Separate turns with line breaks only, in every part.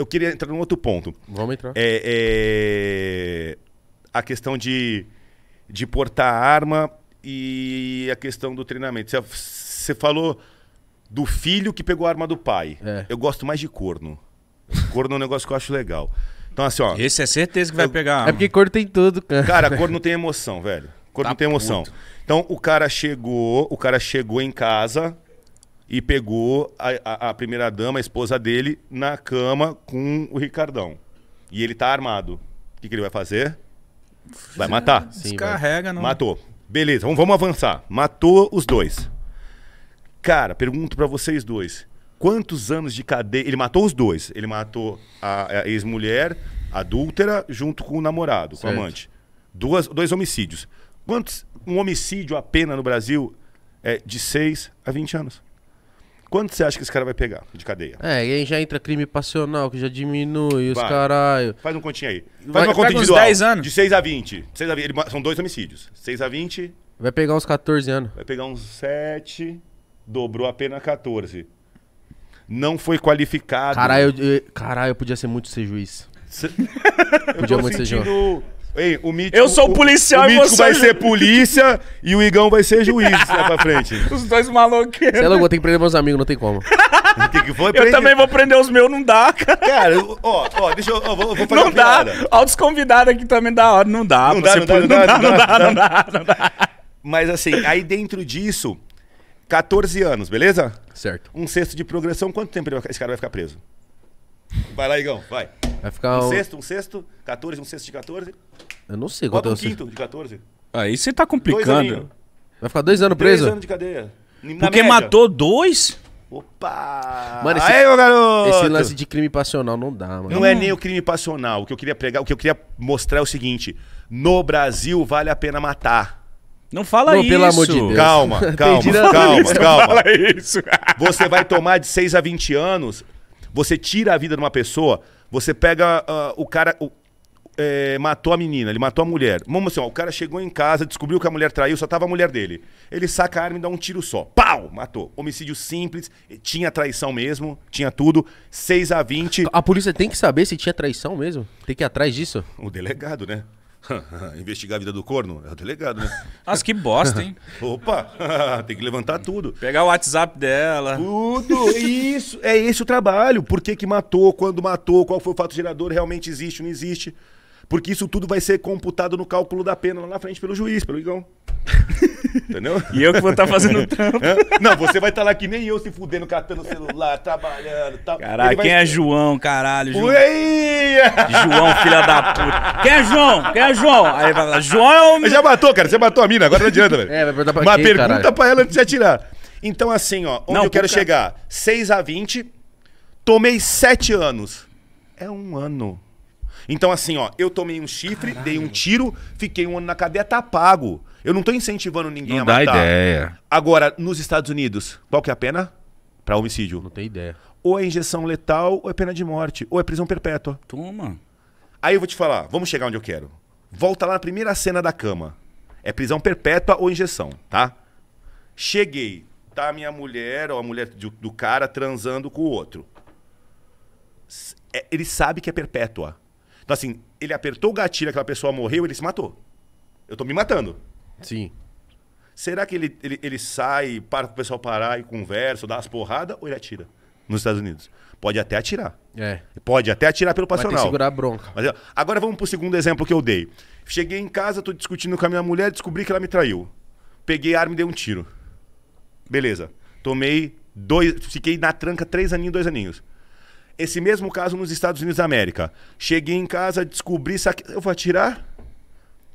eu queria entrar num outro ponto. Vamos entrar. É, é, a questão de, de portar arma e a questão do treinamento. Você falou do filho que pegou a arma do pai. É. Eu gosto mais de corno. Corno é um negócio que eu acho legal. Então, assim, ó. Esse é certeza que vai eu, pegar. É porque corno tem tudo, cara. Cara, corno tem emoção, velho. Corno tá tem emoção. Puto. Então, o cara chegou, o cara chegou em casa, e pegou a, a, a primeira-dama, a esposa dele, na cama com o Ricardão. E ele tá armado. O que, que ele vai fazer? Vai matar. Descarrega, não. Matou. Beleza, vamos, vamos avançar. Matou os dois. Cara, pergunto para vocês dois. Quantos anos de cadeia? Ele matou os dois. Ele matou a, a ex-mulher adúltera junto com o namorado, certo. com o amante. Duas, dois homicídios. Quantos? Um homicídio a pena no Brasil é de 6 a 20 anos. Quanto você acha que esse cara vai pegar de cadeia? É, e aí já entra crime passional, que já diminui os Vai. caralho. Faz um continho aí. Faz Vai- uma conta pega uns individual. 10 anos. De 6 a 20. 6 a 20. ele são dois homicídios. 6 a 20, Vai pegar uns 14 anos. vai pegar uns 7, dobrou apenas 14. Não foi qualificado. Caralho, eu, eu- caralho, eu podia ser muito ser juiz. Cê- eu
Podia tô muito ser sentindo
Ei, o mítico, eu sou policial o, o e você... vai é ser polícia e o Igão vai ser juiz lá pra frente. Os dois maloqueiros. Sei lá, eu vou ter que prender meus amigos, não tem como. O que, que foi? Eu também vou prender os meus, não dá, cara. Cara, ó, ó, deixa eu... Ó, vou, vou fazer não dá. Ó, os convidados aqui também da hora, não dá. Não dá, não dá, não dá, não dá, não dá, não dá. Mas assim, aí dentro disso, 14 anos, beleza? Certo. Um sexto de progressão, quanto tempo esse cara vai ficar preso? Vai lá, Igão, vai. Vai ficar um, um... sexto, um sexto, 14, um sexto de 14. Eu não sei quanto é o quinto de 14. Aí você tá complicando. Vai ficar dois anos preso? Dois anos de cadeia. Na Porque média. matou dois?
Opa! Mano, esse, Aí, meu garoto! Esse lance
de crime passional não dá, mano. Não é nem o crime passional. O que eu queria pregar, o que eu queria mostrar é o seguinte: no Brasil vale a pena matar. Não fala não, isso. Pelo amor de Deus. Calma, calma, calma, calma. Não fala isso. Você vai tomar de 6 a 20 anos você tira a vida de uma pessoa, você pega uh, o cara. O, é, matou a menina, ele matou a mulher. Vamos assim, ó, o cara chegou em casa, descobriu que a mulher traiu, só tava a mulher dele. Ele saca a arma e dá um tiro só. Pau! Matou. Homicídio simples, tinha traição mesmo, tinha tudo. 6 a 20. A polícia tem que saber se tinha traição mesmo? Tem que ir atrás disso? O delegado, né? Investigar a vida do corno? É o delegado, né? Nossa, que bosta, hein? Opa! Tem que levantar tudo. Pegar o WhatsApp dela. Tudo! É isso! É esse o trabalho. Por que, que matou? Quando matou? Qual foi o fato gerador? Realmente existe? ou Não existe? Porque isso tudo vai ser computado no cálculo da pena lá na frente pelo juiz, pelo Igão. Entendeu? E eu que vou estar tá fazendo é. trampo. Não, você vai estar tá lá que nem eu se fudendo, catando celular, trabalhando tal. Caralho, vai... quem é João, caralho? João, João filha da puta. Quem é João? Quem é João? Aí vai lá, João é o. Você já matou, cara, você matou a mina, agora não adianta, velho. É, vai perguntar pra Mas quem, pergunta caralho? pra ela antes de atirar. Então, assim, ó, onde não, eu quero cara... chegar? 6 a 20, tomei 7 anos. É um ano. Então, assim, ó, eu tomei um chifre, Caralho. dei um tiro, fiquei um ano na cadeia, tá pago. Eu não estou incentivando ninguém não a matar. Não dá ideia. Agora, nos Estados Unidos, qual que é a pena para homicídio? Não tem ideia. Ou é injeção letal, ou é pena de morte, ou é prisão perpétua. Toma. Aí eu vou te falar, vamos chegar onde eu quero. Volta lá na primeira cena da cama. É prisão perpétua ou injeção, tá? Cheguei, tá minha mulher ou a mulher do, do cara transando com o outro. É, ele sabe que é perpétua. Então assim, ele apertou o gatilho, aquela pessoa morreu, ele se matou. Eu tô me matando. Sim. Será que ele, ele, ele sai, para o pessoal parar e conversa, dá as porradas, ou ele atira nos Estados Unidos? Pode até atirar. É. Pode até atirar pelo passional. Vai segurar a bronca. Mas, agora vamos pro segundo exemplo que eu dei. Cheguei em casa, tô discutindo com a minha mulher, descobri que ela me traiu. Peguei a arma e dei um tiro. Beleza. Tomei dois. Fiquei na tranca três aninhos, dois aninhos. Esse mesmo caso nos Estados Unidos da América. Cheguei em casa, descobri, saque... eu vou atirar?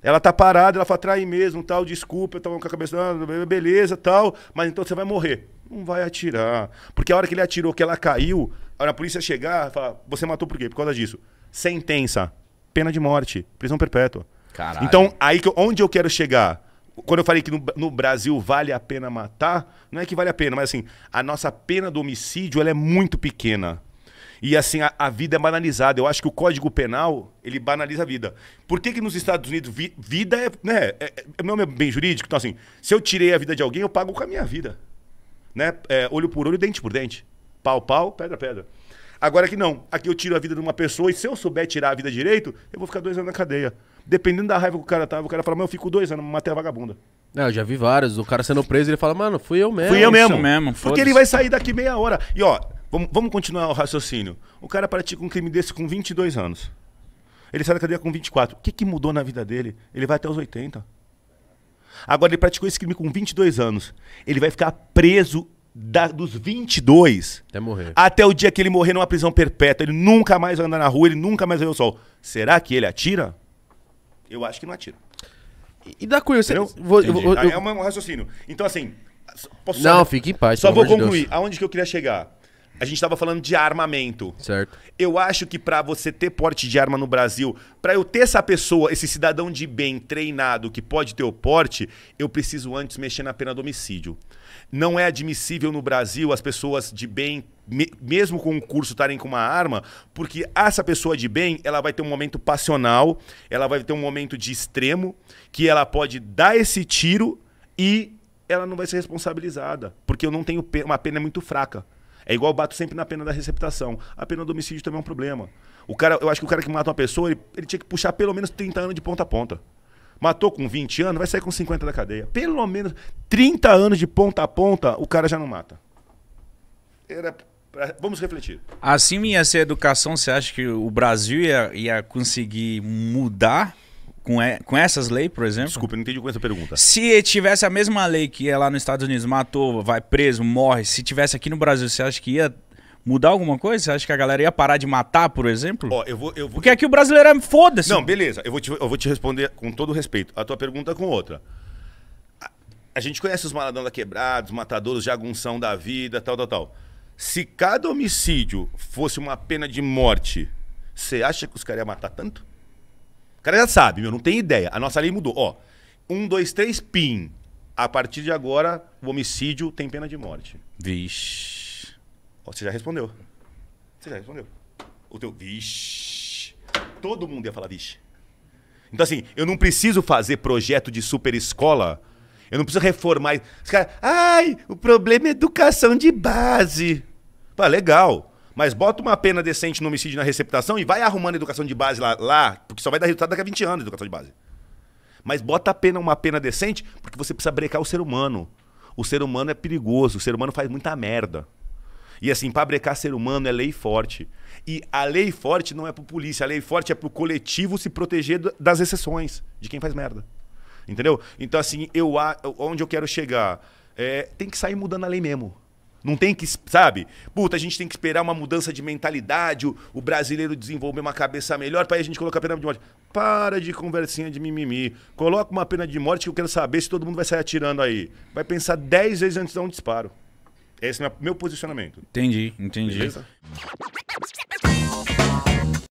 Ela tá parada, ela fala, trai mesmo, tal, desculpa, eu tá tava com a cabeça, ah, beleza, tal, mas então você vai morrer. Não vai atirar. Porque a hora que ele atirou, que ela caiu, a, hora a polícia chegar, fala, você matou por quê? Por causa disso. Sentença. Pena de morte. Prisão perpétua. Caralho. Então, aí que, onde eu quero chegar? Quando eu falei que no, no, Brasil vale a pena matar, não é que vale a pena, mas assim, a nossa pena do homicídio ela é muito pequena. E assim, a, a, vida é banalizada. Eu acho que o Código Penal, ele banaliza a vida. Por que que nos Estados Unidos vi, vida é, né, é, é, é meu bem jurídico? Então assim, se eu tirei a vida de alguém, eu pago com a minha vida. Né? É, olho por olho, dente por dente. Pau, pau, pedra, pedra. Agora que não. Aqui eu tiro a vida de uma pessoa e se eu souber tirar a vida direito, eu vou ficar dois anos na cadeia. Dependendo da raiva que o cara tava, tá, o cara fala, mas eu fico dois anos, matei a vagabunda. É, eu já vi vários. O cara sendo preso, ele fala, mano, fui eu mesmo. Fui eu mesmo. mesmo Porque ele vai sair daqui meia hora. E ó, Vamos, vamos continuar o raciocínio. O cara pratica um crime desse com 22 anos. Ele sai da cadeia com 24. O que, que mudou na vida dele? Ele vai até os 80. Agora, ele praticou esse crime com 22 anos. Ele vai ficar preso da, dos 22 até, morrer. até o dia que ele morrer numa prisão perpétua. Ele nunca mais vai andar na rua, ele nunca mais vai ver o sol. Será que ele atira? Eu acho que não atira. E, e da curiosidade. É, é um raciocínio. Então, assim. não, só, fique em paz. Só vou concluir. De Aonde que eu queria chegar? A gente estava falando de armamento. Certo. Eu acho que para você ter porte de arma no Brasil, para eu ter essa pessoa, esse cidadão de bem treinado que pode ter o porte, eu preciso antes mexer na pena do homicídio. Não é admissível no Brasil as pessoas de bem me, mesmo com o curso estarem com uma arma, porque essa pessoa de bem, ela vai ter um momento passional, ela vai ter um momento de extremo, que ela pode dar esse tiro e ela não vai ser responsabilizada, porque eu não tenho pena, uma pena muito fraca. É igual eu bato sempre na pena da receptação. A pena do homicídio também é um problema. O cara, eu acho que o cara que mata uma pessoa, ele, ele tinha que puxar pelo menos 30 anos de ponta a ponta. Matou com 20 anos, vai sair com 50 da cadeia. Pelo menos 30 anos de ponta a ponta, o cara já não mata. Era Vamos refletir. Assim ia ser educação, você acha que o Brasil ia, ia conseguir mudar com, e, com essas leis, por exemplo? Desculpa, eu não entendi com essa pergunta. Se tivesse a mesma lei que é lá nos Estados Unidos, matou, vai preso, morre, se tivesse aqui no Brasil, você acha que ia mudar alguma coisa? Você acha que a galera ia parar de matar, por exemplo? Ó, eu vou, eu vou... Porque aqui o brasileiro é foda-se. Não, beleza, eu vou, te, eu vou te responder com todo respeito. A tua pergunta com outra. A, a gente conhece os maradão da quebrados, matadores de agunção da vida, tal, tal, tal. Se cada homicídio fosse uma pena de morte, você acha que os caras iam matar tanto? cara já sabe, meu, não tem ideia. A nossa lei mudou. Ó, um, dois, três, pim. A partir de agora, o homicídio tem pena de morte. Vixe. Ó, você já respondeu. Você já respondeu. O teu vixe. Todo mundo ia falar vixe. Então, assim, eu não preciso fazer projeto de super escola. Eu não preciso reformar. Os caras, ai, o problema é educação de base. Pá, legal. Mas bota uma pena decente no homicídio na receptação e vai arrumando educação de base lá, lá porque só vai dar resultado daqui a 20 anos educação de base. Mas bota a pena, uma pena decente, porque você precisa brecar o ser humano. O ser humano é perigoso, o ser humano faz muita merda. E assim, para brecar ser humano é lei forte. E a lei forte não é pro polícia, a lei forte é pro coletivo se proteger das exceções, de quem faz merda. Entendeu? Então, assim, eu onde eu quero chegar? É, tem que sair mudando a lei mesmo. Não tem que, sabe? Puta, a gente tem que esperar uma mudança de mentalidade, o, o brasileiro desenvolver uma cabeça melhor para a gente colocar a pena de morte. Para de conversinha de mimimi. Coloca uma pena de morte que eu quero saber se todo mundo vai sair atirando aí. Vai pensar 10 vezes antes de dar um disparo. Esse é o meu posicionamento. Entendi, entendi. Beleza?